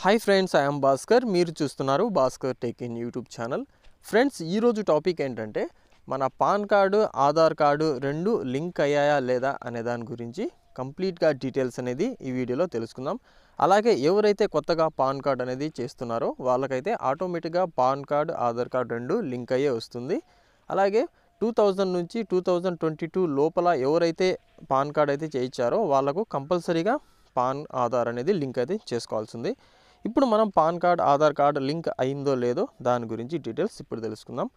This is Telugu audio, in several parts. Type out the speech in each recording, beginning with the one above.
హాయ్ ఫ్రెండ్స్ ఐఎమ్ భాస్కర్ మీరు చూస్తున్నారు Bhaskar tech in YouTube channel friends ఈరోజు టాపిక్ ఏంటంటే మన పాన్ కార్డు ఆధార్ కార్డు రెండు లింక్ అయ్యాయా లేదా అనే దాని గురించి కంప్లీట్గా డీటెయిల్స్ అనేది ఈ వీడియోలో తెలుసుకుందాం అలాగే ఎవరైతే కొత్తగా పాన్ కార్డ్ అనేది చేస్తున్నారో వాళ్ళకైతే ఆటోమేటిక్గా పాన్ కార్డు ఆధార్ కార్డు రెండు లింక్ అయ్యే వస్తుంది అలాగే టూ థౌజండ్ నుంచి టూ థౌజండ్ ట్వంటీ టూ లోపల ఎవరైతే పాన్ కార్డ్ అయితే చేయించారో వాళ్ళకు కంపల్సరీగా పాన్ ఆధార్ అనేది లింక్ అయితే చేసుకోవాల్సింది ఇప్పుడు మనం PAN card Aadhaar card link అయిందో లేదో దాని గురించి డీటెయిల్స్ ఇప్పుడు తెలుసుకుందాం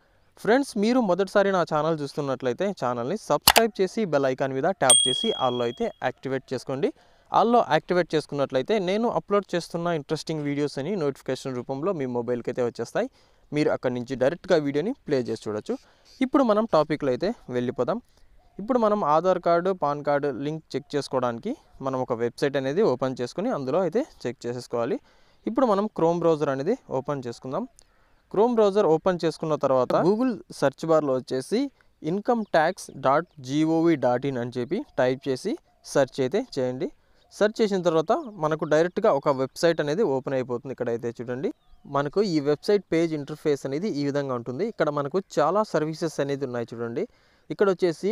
ఫ్రెండ్స్ మీరు మొదటిసారి నా ఛానల్ చూస్తున్నట్లయితే ఛానల్ని సబ్స్క్రైబ్ చేసి బెల్ ఐకాన్ మీద ట్యాప్ చేసి ఆల్లో అయితే యాక్టివేట్ చేసుకోండి ఆల్లో యాక్టివేట్ చేసుకున్నట్లయితే నేను అప్లోడ్ చేస్తున్న ఇంట్రెస్టింగ్ వీడియోస్ అని నోటిఫికేషన్ రూపంలో మీ మొబైల్కి అయితే వచ్చేస్తాయి మీరు అక్కడి నుంచి డైరెక్ట్గా వీడియోని ప్లే చేసి చూడొచ్చు ఇప్పుడు మనం టాపిక్లో అయితే వెళ్ళిపోదాం ఇప్పుడు మనం Aadhaar card PAN card link check చేసుకోవడానికి మనం ఒక వెబ్సైట్ అనేది ఓపెన్ చేసుకుని అందులో అయితే చెక్ చేసేసుకోవాలి ఇప్పుడు మనం క్రోమ్ బ్రౌజర్ అనేది ఓపెన్ చేసుకుందాం క్రోమ్ బ్రౌజర్ ఓపెన్ చేసుకున్న తర్వాత గూగుల్ సెర్చ్ బార్లో వచ్చేసి income tax dot G O V dot in అని చెప్పి టైప్ చేసి సెర్చ్ అయితే చేయండి సెర్చ్ చేసిన తర్వాత మనకు డైరెక్ట్గా ఒక వెబ్సైట్ అనేది ఓపెన్ అయిపోతుంది ఇక్కడైతే చూడండి మనకు ఈ వెబ్సైట్ పేజ్ ఇంటర్ఫేస్ అనేది ఈ విధంగా ఉంటుంది ఇక్కడ మనకు చాలా సర్వీసెస్ అనేది ఉన్నాయి చూడండి ఇక్కడ వచ్చేసి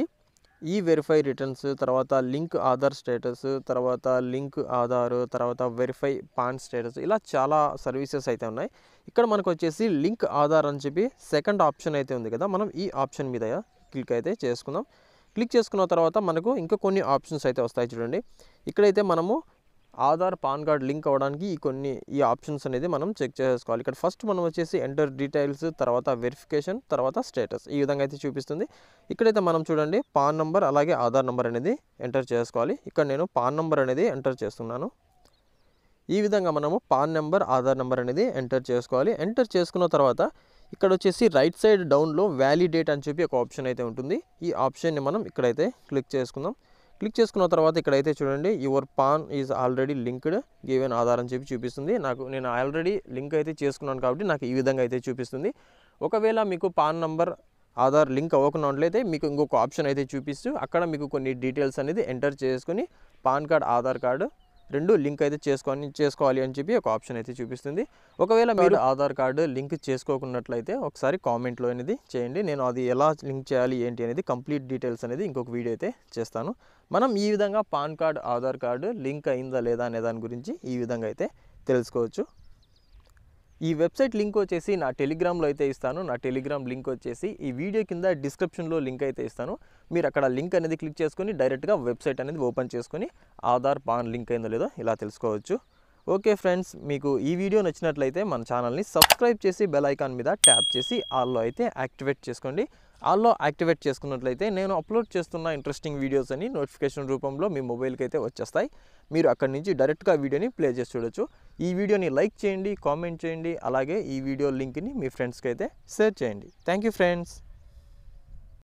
ఈ వెరిఫై రిటర్న్స్ తర్వాత లింక్ ఆధార్ స్టేటస్ తర్వాత లింక్ ఆధార్ తర్వాత వెరిఫై పాన్ స్టేటస్ ఇలా చాలా సర్వీసెస్ అయితే ఉన్నాయి ఇక్కడ మనకు వచ్చేసి లింక్ ఆధార్ అని చెప్పి సెకండ్ ఆప్షన్ అయితే ఉంది కదా మనం ఈ ఆప్షన్ మీద క్లిక్ అయితే చేసుకుందాం క్లిక్ చేసుకున్న తర్వాత మనకు ఇంకా కొన్ని ఆప్షన్స్ అయితే వస్తాయి చూడండి ఇక్కడైతే మనము ఆధార్ పాన్ కార్డ్ లింక్ అవ్వడానికి ఈ కొన్ని ఈ ఆప్షన్స్ అనేది మనం చెక్ చేసుకోవాలి ఇక్కడ ఫస్ట్ మనం వచ్చేసి ఎంటర్ డీటెయిల్స్ తర్వాత వెరిఫికేషన్ తర్వాత స్టేటస్ ఈ విధంగా అయితే చూపిస్తుంది ఇక్కడైతే మనం చూడండి పాన్ నెంబర్ అలాగే ఆధార్ నెంబర్ అనేది ఎంటర్ చేసుకోవాలి ఇక్కడ నేను పాన్ నెంబర్ అనేది ఎంటర్ చేస్తున్నాను ఈ విధంగా మనము పాన్ నెంబర్ ఆధార్ నెంబర్ అనేది ఎంటర్ చేసుకోవాలి ఎంటర్ చేసుకున్న తర్వాత ఇక్కడ వచ్చేసి రైట్ సైడ్ డౌన్లో వ్యాలిడేట్ అని చెప్పి ఒక ఆప్షన్ అయితే ఉంటుంది ఈ ఆప్షన్ని మనం ఇక్కడైతే క్లిక్ చేసుకుందాం క్లిక్ చేసుకున్న తర్వాత ఇక్కడైతే చూడండి your PAN is already linked given Aadhaar అని చెప్పి చూపిస్తుంది నాకు నేను ఆల్రెడీ లింక్ అయితే చేసుకున్నాను కాబట్టి నాకు ఈ విధంగా అయితే చూపిస్తుంది ఒకవేళ మీకు పాన్ నంబర్ ఆధార్ లింక్ అవ్వకున్నట్లయితే మీకు ఇంకొక ఆప్షన్ అయితే చూపిస్తూ అక్కడ మీకు కొన్ని డీటెయిల్స్ అనేది ఎంటర్ చేసుకుని పాన్ కార్డ్ ఆధార్ కార్డు రెండు లింక్ అయితే చేసుకొని చేసుకోవాలి అని చెప్పి ఒక ఆప్షన్ అయితే చూపిస్తుంది ఒకవేళ మీరు ఆధార్ కార్డు లింక్ చేసుకోకున్నట్లయితే ఒకసారి కామెంట్లో అనేది చేయండి నేను అది ఎలా లింక్ చేయాలి ఏంటి అనేది కంప్లీట్ డీటెయిల్స్ అనేది ఇంకొక వీడియో అయితే చేస్తాను మనం ఈ విధంగా PAN card Aadhaar card link అయిందా లేదా అనే దాని గురించి ఈ విధంగా అయితే తెలుసుకోవచ్చు ఈ వెబ్సైట్ లింక్ వచ్చేసి నా టెలిగ్రామ్లో అయితే ఇస్తాను నా టెలిగ్రామ్ లింక్ వచ్చేసి ఈ వీడియో కింద డిస్క్రిప్షన్లో లింక్ అయితే ఇస్తాను మీరు అక్కడ లింక్ అనేది క్లిక్ చేసుకొని డైరెక్ట్గా వెబ్సైట్ అనేది ఓపెన్ చేసుకొని ఆధార్ పాన్ లింక్ అయిందో లేదో ఇలా తెలుసుకోవచ్చు ఓకే ఫ్రెండ్స్ మీకు ఈ వీడియో నచ్చినట్లయితే మన ఛానల్ని సబ్స్క్రైబ్ చేసి బెల్ ఐకాన్ మీద ట్యాప్ చేసి ఆల్లో అయితే యాక్టివేట్ చేసుకోండి ఆల్లో యాక్టివేట్ చేసుకున్నట్లయితే నేను అప్లోడ్ చేస్తున్న ఇంట్రెస్టింగ్ వీడియోస్ అని నోటిఫికేషన్ రూపంలో మీ మొబైల్కి అయితే వచ్చేస్తాయి మీరు అక్కడి నుంచి డైరెక్ట్గా వీడియోని ప్లే చేసి చూడొచ్చు ఈ వీడియోని లైక్ చేయండి కామెంట్ చేయండి అలాగే ఈ వీడియో లింక్ని మీ ఫ్రెండ్స్కి అయితే షేర్ చేయండి థ్యాంక్ ఫ్రెండ్స్